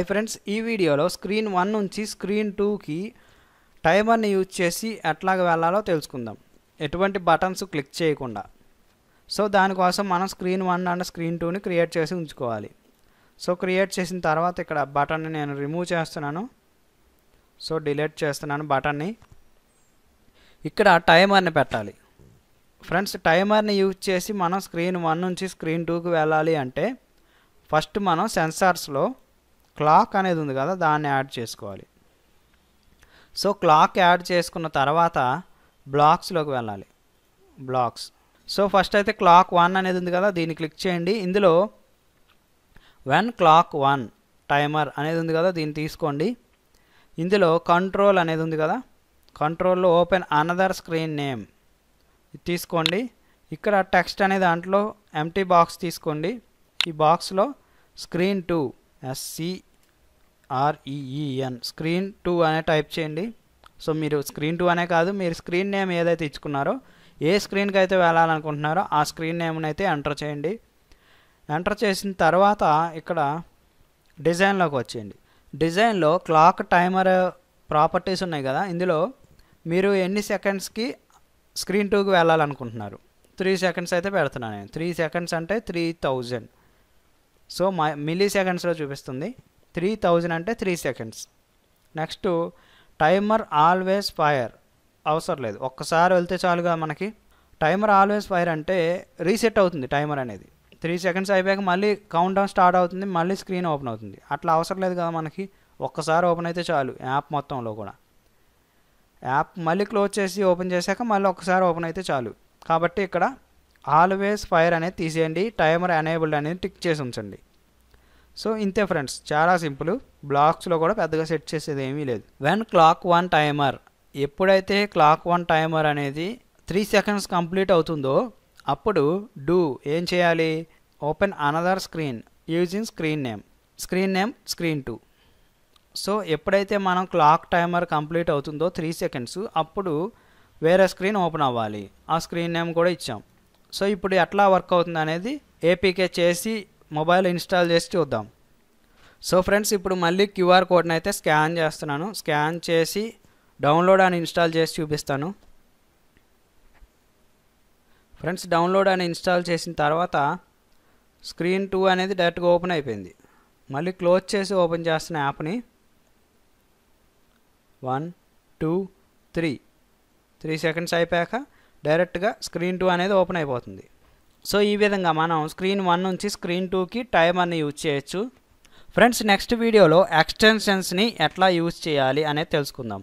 hi friends ఈ వీడియోలో screen one నుంచి స్క్రీన్ టూకి టైమర్ని యూజ్ చేసి ఎట్లాగ వెళ్ళాలో తెలుసుకుందాం ఎటువంటి బటన్స్ క్లిక్ చేయకుండా సో దానికోసం మనం స్క్రీన్ వన్ అండ్ స్క్రీన్ టూని క్రియేట్ చేసి ఉంచుకోవాలి సో క్రియేట్ చేసిన తర్వాత ఇక్కడ బటన్ని నేను రిమూవ్ చేస్తున్నాను సో డిలీట్ చేస్తున్నాను బటన్ని ఇక్కడ టైమర్ని పెట్టాలి ఫ్రెండ్స్ టైమర్ని యూజ్ చేసి మనం స్క్రీన్ వన్ నుంచి స్క్రీన్ టూకి వెళ్ళాలి అంటే ఫస్ట్ మనం సెన్సార్స్లో క్లాక్ అనేది ఉంది కదా దాన్ని యాడ్ చేసుకోవాలి సో క్లాక్ యాడ్ చేసుకున్న తర్వాత బ్లాక్స్లోకి వెళ్ళాలి బ్లాక్స్ సో ఫస్ట్ అయితే క్లాక్ వన్ అనేది ఉంది కదా దీన్ని క్లిక్ చేయండి ఇందులో వెన్ క్లాక్ వన్ టైమర్ అనేది ఉంది కదా దీన్ని తీసుకోండి ఇందులో కంట్రోల్ అనేది ఉంది కదా కంట్రోల్లో ఓపెన్ అనదర్ స్క్రీన్ నేమ్ తీసుకోండి ఇక్కడ టెక్స్ట్ అనే దాంట్లో ఎంటీ బాక్స్ తీసుకోండి ఈ బాక్స్లో screen two S C R E E N screen two అనే టైప్ చేయండి సో మీరు స్క్రీన్ టూ అనే కాదు మీరు స్క్రీన్ నేమ్ ఏదైతే ఇచ్చుకున్నారో ఏ స్క్రీన్కి అయితే వెళ్ళాలనుకుంటున్నారో ఆ స్క్రీన్ నేమ్ని అయితే ఎంటర్ చేయండి ఎంటర్ చేసిన తర్వాత ఇక్కడ డిజైన్లోకి వచ్చేయండి డిజైన్లో క్లాక్ టైమర్ ప్రాపర్టీస్ ఉన్నాయి కదా ఇందులో మీరు ఎన్ని సెకండ్స్కి స్క్రీన్ టూకి వెళ్ళాలనుకుంటున్నారు త్రీ సెకండ్స్ అయితే పెడుతున్నాను నేను త్రీ సెకండ్స్ అంటే త్రీ థౌజండ్ సో మా మిల్లీ సెకండ్స్లో చూపిస్తుంది త్రీ థౌజండ్ అంటే three seconds next timer always fire అవసరం లేదు ఒక్కసారి వెళ్తే చాలుగా మనకి టైమర్ ఆల్వేస్ ఫైర్ అంటే రీసెట్ అవుతుంది టైమర్ అనేది త్రీ సెకండ్స్ అయిపోయాక మళ్ళీ కౌంట్ డౌన్ స్టార్ట్ అవుతుంది మళ్ళీ స్క్రీన్ ఓపెన్ అవుతుంది అట్లా అవసరం లేదు కదా మనకి ఒక్కసారి ఓపెన్ అయితే చాలు యాప్ మొత్తంలో కూడా యాప్ మళ్ళీ క్లోజ్ చేసి ఓపెన్ చేశాక మళ్ళీ ఒక్కసారి ఓపెన్ అయితే చాలు కాబట్టి ఇక్కడ ఆల్వేస్ ఫైర్ అనేది తీసేయండి టైమర్ ఎనేబుల్డ్ అనేది టిక్ చేసి ఉంచండి సో ఇంతే ఫ్రెండ్స్ చాలా సింపుల్ బ్లాక్స్లో కూడా పెద్దగా సెట్ చేసేది ఏమీ లేదు వెన్ క్లాక్ వన్ టైమర్ ఎప్పుడైతే క్లాక్ వన్ టైమర్ అనేది త్రీ సెకండ్స్ కంప్లీట్ అవుతుందో అప్పుడు డూ ఏం చేయాలి open another screen using screen name screen name screen two so ఎప్పుడైతే మనం క్లాక్ టైమర్ కంప్లీట్ అవుతుందో త్రీ సెకండ్స్ అప్పుడు వేరే స్క్రీన్ ఓపెన్ అవ్వాలి ఆ స్క్రీన్ నేమ్ కూడా ఇచ్చాం సో ఇప్పుడు ఎట్లా వర్క్ అవుతుంది అనేది ఏపీకే చేసి మొబైల్ ఇన్స్టాల్ చేసి చూద్దాం సో ఫ్రెండ్స్ ఇప్పుడు మళ్ళీ క్యూఆర్ కోడ్ని అయితే స్కాన్ చేస్తున్నాను స్కాన్ చేసి డౌన్లోడ్ అని ఇన్స్టాల్ చేసి చూపిస్తాను ఫ్రెండ్స్ డౌన్లోడ్ అని ఇన్స్టాల్ చేసిన తర్వాత స్క్రీన్ టూ అనేది డైరెక్ట్గా ఓపెన్ అయిపోయింది మళ్ళీ క్లోజ్ చేసి ఓపెన్ చేస్తున్న యాప్ని one two three three seconds అయిపోయాక డైరెక్ట్గా స్క్రీన్ టూ అనేది ఓపెన్ అయిపోతుంది సో ఈ విధంగా మనం స్క్రీన్ వన్ నుంచి స్క్రీన్ టూకి టైమర్ని యూజ్ చేయొచ్చు ఫ్రెండ్స్ నెక్స్ట్ వీడియోలో ఎక్స్టెన్షన్స్ని ఎట్లా యూజ్ చేయాలి అనేది తెలుసుకుందాం